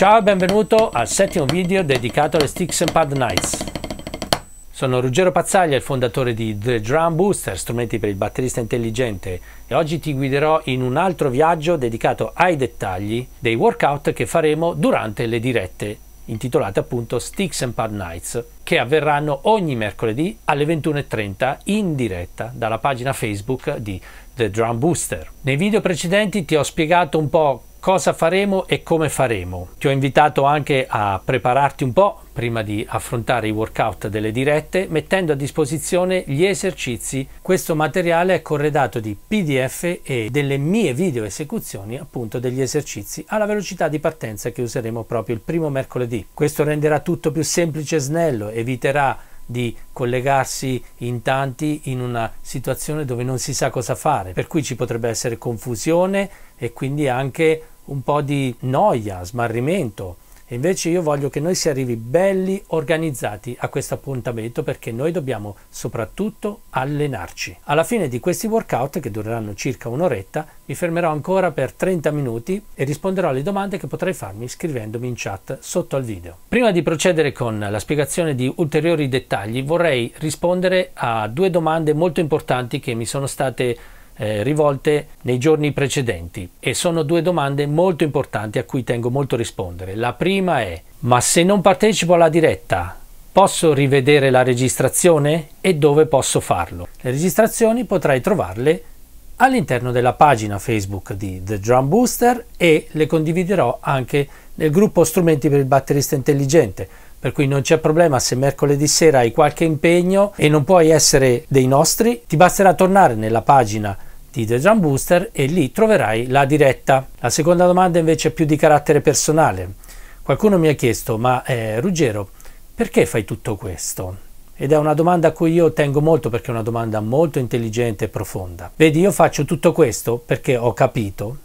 Ciao e benvenuto al settimo video dedicato alle Sticks and Pad Nights. Sono Ruggero Pazzaglia, il fondatore di The Drum Booster, strumenti per il batterista intelligente, e oggi ti guiderò in un altro viaggio dedicato ai dettagli dei workout che faremo durante le dirette, intitolate appunto Sticks and Pad Nights, che avverranno ogni mercoledì alle 21.30 in diretta dalla pagina Facebook di The Drum Booster. Nei video precedenti ti ho spiegato un po' cosa faremo e come faremo. Ti ho invitato anche a prepararti un po' prima di affrontare i workout delle dirette mettendo a disposizione gli esercizi. Questo materiale è corredato di PDF e delle mie video esecuzioni appunto degli esercizi alla velocità di partenza che useremo proprio il primo mercoledì. Questo renderà tutto più semplice e snello, eviterà di collegarsi in tanti in una situazione dove non si sa cosa fare, per cui ci potrebbe essere confusione e quindi anche un po' di noia, smarrimento. E invece io voglio che noi si arrivi belli organizzati a questo appuntamento perché noi dobbiamo soprattutto allenarci. Alla fine di questi workout, che dureranno circa un'oretta, mi fermerò ancora per 30 minuti e risponderò alle domande che potrai farmi scrivendomi in chat sotto al video. Prima di procedere con la spiegazione di ulteriori dettagli, vorrei rispondere a due domande molto importanti che mi sono state eh, rivolte nei giorni precedenti e sono due domande molto importanti a cui tengo molto a rispondere. La prima è ma se non partecipo alla diretta posso rivedere la registrazione e dove posso farlo? Le registrazioni potrai trovarle all'interno della pagina Facebook di The Drum Booster e le condividerò anche nel gruppo strumenti per il batterista intelligente per cui non c'è problema se mercoledì sera hai qualche impegno e non puoi essere dei nostri, ti basterà tornare nella pagina di The Jump Booster e lì troverai la diretta. La seconda domanda invece è più di carattere personale. Qualcuno mi ha chiesto, ma eh, Ruggero, perché fai tutto questo? Ed è una domanda a cui io tengo molto perché è una domanda molto intelligente e profonda. Vedi, io faccio tutto questo perché ho capito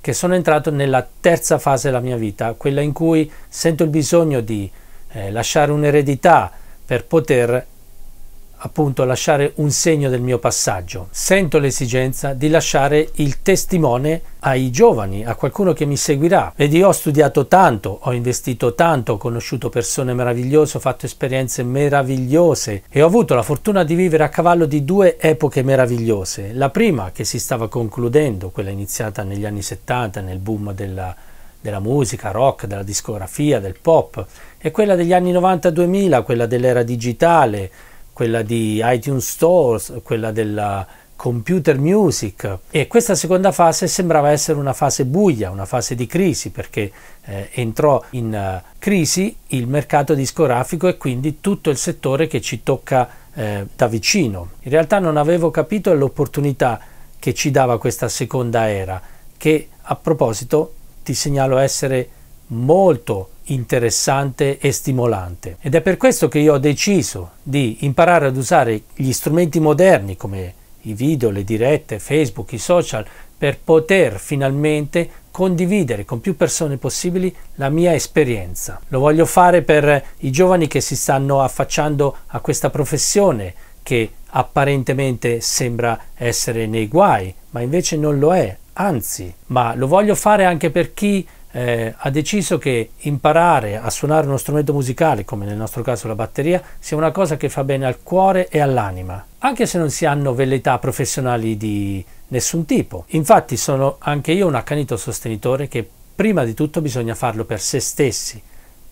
che sono entrato nella terza fase della mia vita, quella in cui sento il bisogno di eh, lasciare un'eredità per poter appunto lasciare un segno del mio passaggio. Sento l'esigenza di lasciare il testimone ai giovani, a qualcuno che mi seguirà. Vedi, ho studiato tanto, ho investito tanto, ho conosciuto persone meravigliose, ho fatto esperienze meravigliose e ho avuto la fortuna di vivere a cavallo di due epoche meravigliose. La prima che si stava concludendo, quella iniziata negli anni 70 nel boom della della musica rock, della discografia, del pop, e quella degli anni 90-2000, quella dell'era digitale, quella di iTunes Stores, quella della computer music e questa seconda fase sembrava essere una fase buia, una fase di crisi perché eh, entrò in uh, crisi il mercato discografico e quindi tutto il settore che ci tocca eh, da vicino. In realtà non avevo capito l'opportunità che ci dava questa seconda era che a proposito ti segnalo essere molto interessante e stimolante. Ed è per questo che io ho deciso di imparare ad usare gli strumenti moderni come i video, le dirette, Facebook, i social, per poter finalmente condividere con più persone possibili la mia esperienza. Lo voglio fare per i giovani che si stanno affacciando a questa professione che apparentemente sembra essere nei guai, ma invece non lo è, anzi, ma lo voglio fare anche per chi eh, ha deciso che imparare a suonare uno strumento musicale, come nel nostro caso la batteria, sia una cosa che fa bene al cuore e all'anima, anche se non si hanno velleità professionali di nessun tipo. Infatti sono anche io un accanito sostenitore che prima di tutto bisogna farlo per se stessi,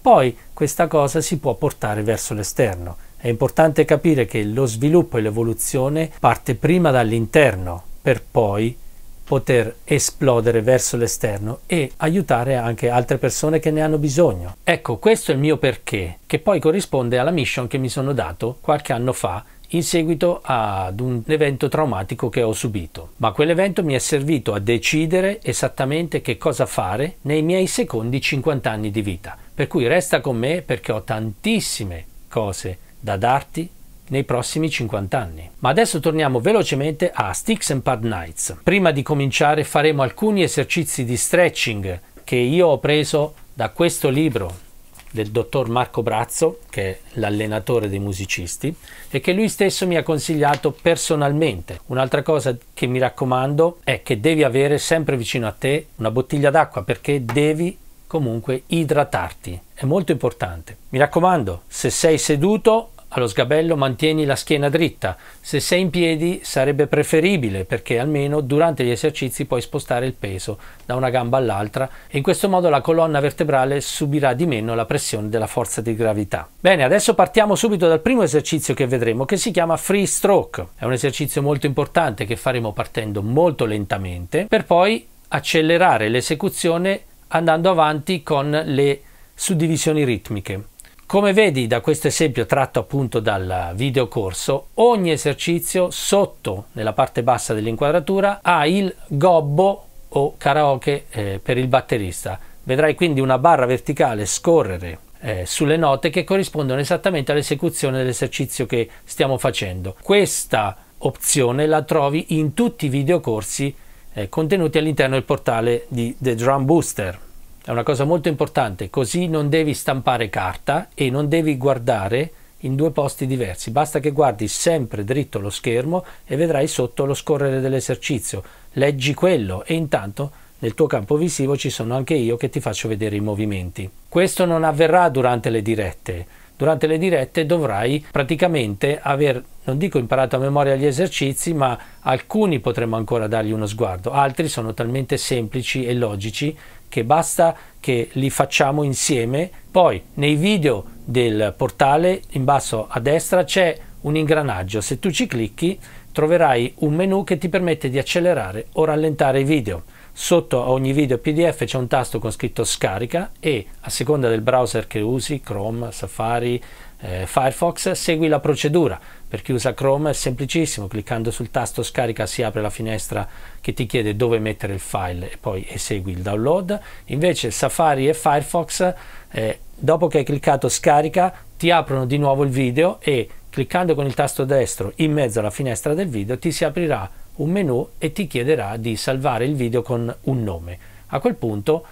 poi questa cosa si può portare verso l'esterno. È importante capire che lo sviluppo e l'evoluzione parte prima dall'interno per poi poter esplodere verso l'esterno e aiutare anche altre persone che ne hanno bisogno. Ecco, questo è il mio perché, che poi corrisponde alla mission che mi sono dato qualche anno fa in seguito ad un evento traumatico che ho subito. Ma quell'evento mi è servito a decidere esattamente che cosa fare nei miei secondi 50 anni di vita. Per cui resta con me perché ho tantissime cose da darti nei prossimi 50 anni. Ma adesso torniamo velocemente a Sticks and Pad Nights. Prima di cominciare faremo alcuni esercizi di stretching che io ho preso da questo libro del dottor Marco Brazzo, che è l'allenatore dei musicisti, e che lui stesso mi ha consigliato personalmente. Un'altra cosa che mi raccomando è che devi avere sempre vicino a te una bottiglia d'acqua perché devi comunque idratarti. È molto importante. Mi raccomando, se sei seduto allo sgabello mantieni la schiena dritta. Se sei in piedi sarebbe preferibile perché almeno durante gli esercizi puoi spostare il peso da una gamba all'altra e in questo modo la colonna vertebrale subirà di meno la pressione della forza di gravità. Bene, adesso partiamo subito dal primo esercizio che vedremo che si chiama free stroke. È un esercizio molto importante che faremo partendo molto lentamente per poi accelerare l'esecuzione andando avanti con le suddivisioni ritmiche. Come vedi da questo esempio tratto appunto dal videocorso, ogni esercizio sotto nella parte bassa dell'inquadratura ha il gobbo o karaoke eh, per il batterista. Vedrai quindi una barra verticale scorrere eh, sulle note che corrispondono esattamente all'esecuzione dell'esercizio che stiamo facendo. Questa opzione la trovi in tutti i videocorsi eh, contenuti all'interno del portale di The Drum Booster è una cosa molto importante, così non devi stampare carta e non devi guardare in due posti diversi, basta che guardi sempre dritto lo schermo e vedrai sotto lo scorrere dell'esercizio, leggi quello e intanto nel tuo campo visivo ci sono anche io che ti faccio vedere i movimenti. Questo non avverrà durante le dirette, durante le dirette dovrai praticamente aver, non dico imparato a memoria gli esercizi, ma alcuni potremmo ancora dargli uno sguardo, altri sono talmente semplici e logici che basta che li facciamo insieme. Poi nei video del portale in basso a destra c'è un ingranaggio, se tu ci clicchi troverai un menu che ti permette di accelerare o rallentare i video. Sotto ogni video PDF c'è un tasto con scritto scarica e a seconda del browser che usi, Chrome, Safari, eh, Firefox, segui la procedura. Per chi usa Chrome è semplicissimo, cliccando sul tasto scarica si apre la finestra che ti chiede dove mettere il file e poi esegui il download. Invece Safari e Firefox, eh, dopo che hai cliccato scarica, ti aprono di nuovo il video e cliccando con il tasto destro in mezzo alla finestra del video ti si aprirà un menu e ti chiederà di salvare il video con un nome. A quel punto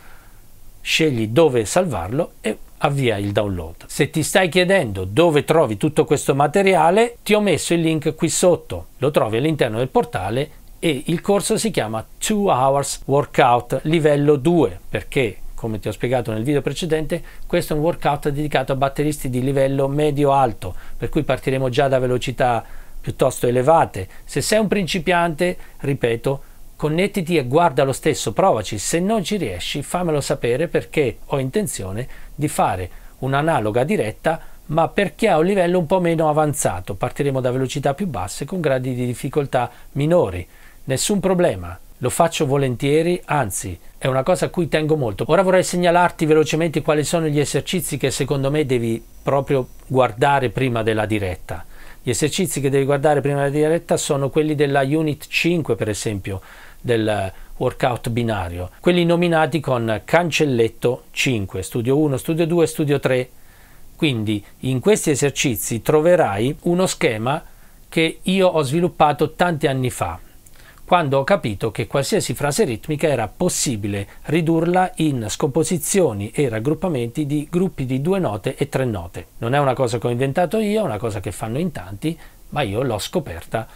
scegli dove salvarlo e avvia il download. Se ti stai chiedendo dove trovi tutto questo materiale, ti ho messo il link qui sotto. Lo trovi all'interno del portale e il corso si chiama 2 Hours Workout livello 2 perché come ti ho spiegato nel video precedente, questo è un workout dedicato a batteristi di livello medio-alto, per cui partiremo già da velocità piuttosto elevate. Se sei un principiante, ripeto, connettiti e guarda lo stesso, provaci. Se non ci riesci, fammelo sapere perché ho intenzione di fare un'analoga diretta, ma per chi ha un livello un po' meno avanzato. Partiremo da velocità più basse con gradi di difficoltà minori. Nessun problema. Lo faccio volentieri, anzi è una cosa a cui tengo molto. Ora vorrei segnalarti velocemente quali sono gli esercizi che secondo me devi proprio guardare prima della diretta. Gli esercizi che devi guardare prima della diretta sono quelli della Unit 5, per esempio, del workout binario, quelli nominati con cancelletto 5, studio 1, studio 2, studio 3. Quindi in questi esercizi troverai uno schema che io ho sviluppato tanti anni fa quando ho capito che qualsiasi frase ritmica era possibile ridurla in scomposizioni e raggruppamenti di gruppi di due note e tre note. Non è una cosa che ho inventato io, è una cosa che fanno in tanti, ma io l'ho scoperta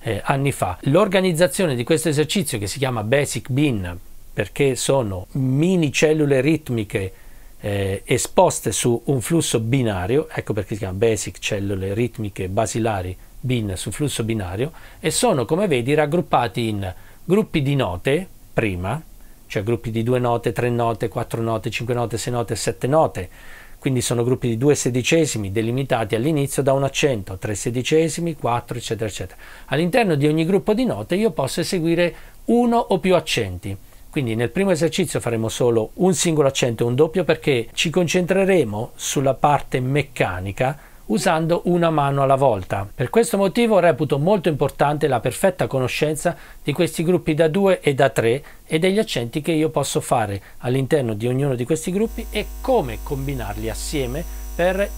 eh, anni fa. L'organizzazione di questo esercizio che si chiama Basic Bin, perché sono mini cellule ritmiche eh, esposte su un flusso binario, ecco perché si chiama Basic cellule ritmiche basilari bin su flusso binario e sono come vedi raggruppati in gruppi di note prima, cioè gruppi di due note, tre note, quattro note, cinque note, sei note, sette note. Quindi sono gruppi di due sedicesimi delimitati all'inizio da un accento, tre sedicesimi, quattro, eccetera, eccetera. All'interno di ogni gruppo di note io posso eseguire uno o più accenti. Quindi nel primo esercizio faremo solo un singolo accento e un doppio perché ci concentreremo sulla parte meccanica usando una mano alla volta. Per questo motivo reputo molto importante la perfetta conoscenza di questi gruppi da 2 e da 3 e degli accenti che io posso fare all'interno di ognuno di questi gruppi e come combinarli assieme per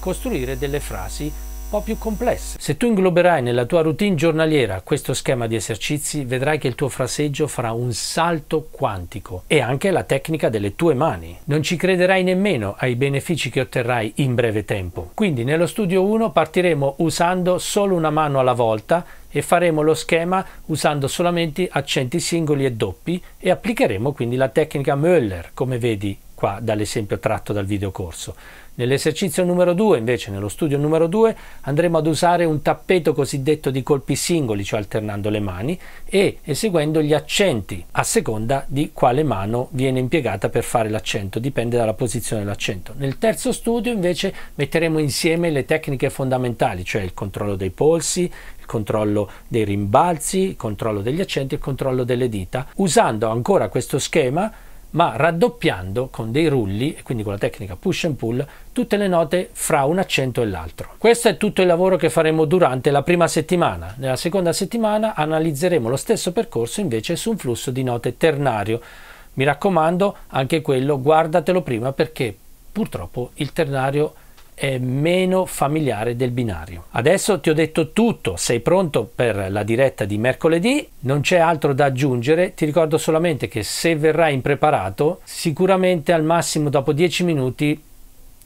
costruire delle frasi po' più complesse. Se tu ingloberai nella tua routine giornaliera questo schema di esercizi, vedrai che il tuo fraseggio farà un salto quantico e anche la tecnica delle tue mani. Non ci crederai nemmeno ai benefici che otterrai in breve tempo. Quindi nello studio 1 partiremo usando solo una mano alla volta e faremo lo schema usando solamente accenti singoli e doppi e applicheremo quindi la tecnica Möller, come vedi qua dall'esempio tratto dal videocorso. Nell'esercizio numero 2, invece, nello studio numero 2, andremo ad usare un tappeto cosiddetto di colpi singoli, cioè alternando le mani, e eseguendo gli accenti, a seconda di quale mano viene impiegata per fare l'accento, dipende dalla posizione dell'accento. Nel terzo studio, invece, metteremo insieme le tecniche fondamentali, cioè il controllo dei polsi, il controllo dei rimbalzi, il controllo degli accenti e il controllo delle dita, usando ancora questo schema ma raddoppiando con dei rulli, e quindi con la tecnica push and pull, tutte le note fra un accento e l'altro. Questo è tutto il lavoro che faremo durante la prima settimana. Nella seconda settimana analizzeremo lo stesso percorso invece su un flusso di note ternario. Mi raccomando, anche quello guardatelo prima perché purtroppo il ternario è eh, meno familiare del binario. Adesso ti ho detto tutto, sei pronto per la diretta di mercoledì, non c'è altro da aggiungere, ti ricordo solamente che se verrai impreparato, sicuramente al massimo dopo 10 minuti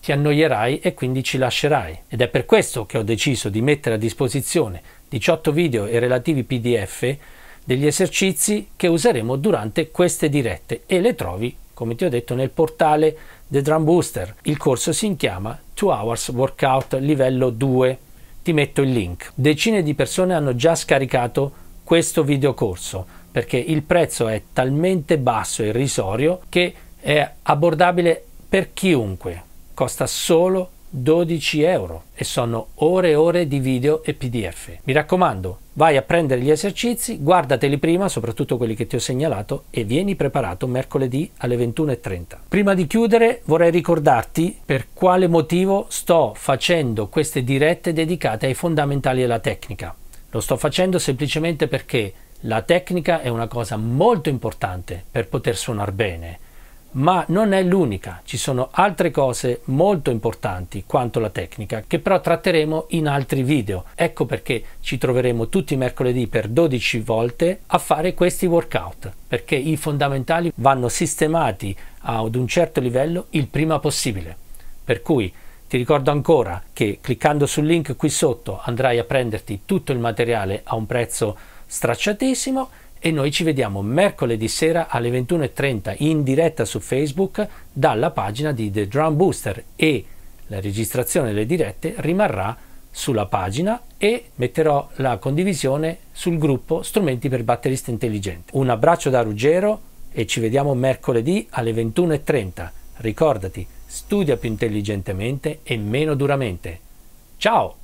ti annoierai e quindi ci lascerai. Ed è per questo che ho deciso di mettere a disposizione 18 video e relativi PDF degli esercizi che useremo durante queste dirette e le trovi, come ti ho detto, nel portale The Drum Booster. Il corso si chiama 2 hours workout livello 2. Ti metto il link. Decine di persone hanno già scaricato questo videocorso perché il prezzo è talmente basso e irrisorio che è abbordabile per chiunque. Costa solo 12 euro e sono ore e ore di video e pdf. Mi raccomando, vai a prendere gli esercizi, guardateli prima, soprattutto quelli che ti ho segnalato, e vieni preparato mercoledì alle 21.30. Prima di chiudere vorrei ricordarti per quale motivo sto facendo queste dirette dedicate ai fondamentali della tecnica. Lo sto facendo semplicemente perché la tecnica è una cosa molto importante per poter suonare bene ma non è l'unica, ci sono altre cose molto importanti quanto la tecnica che però tratteremo in altri video. Ecco perché ci troveremo tutti i mercoledì per 12 volte a fare questi workout, perché i fondamentali vanno sistemati ad un certo livello il prima possibile. Per cui ti ricordo ancora che cliccando sul link qui sotto andrai a prenderti tutto il materiale a un prezzo stracciatissimo e noi ci vediamo mercoledì sera alle 21.30 in diretta su Facebook dalla pagina di The Drum Booster e la registrazione delle dirette rimarrà sulla pagina e metterò la condivisione sul gruppo Strumenti per Batterista Intelligente. Un abbraccio da Ruggero e ci vediamo mercoledì alle 21.30. Ricordati, studia più intelligentemente e meno duramente. Ciao!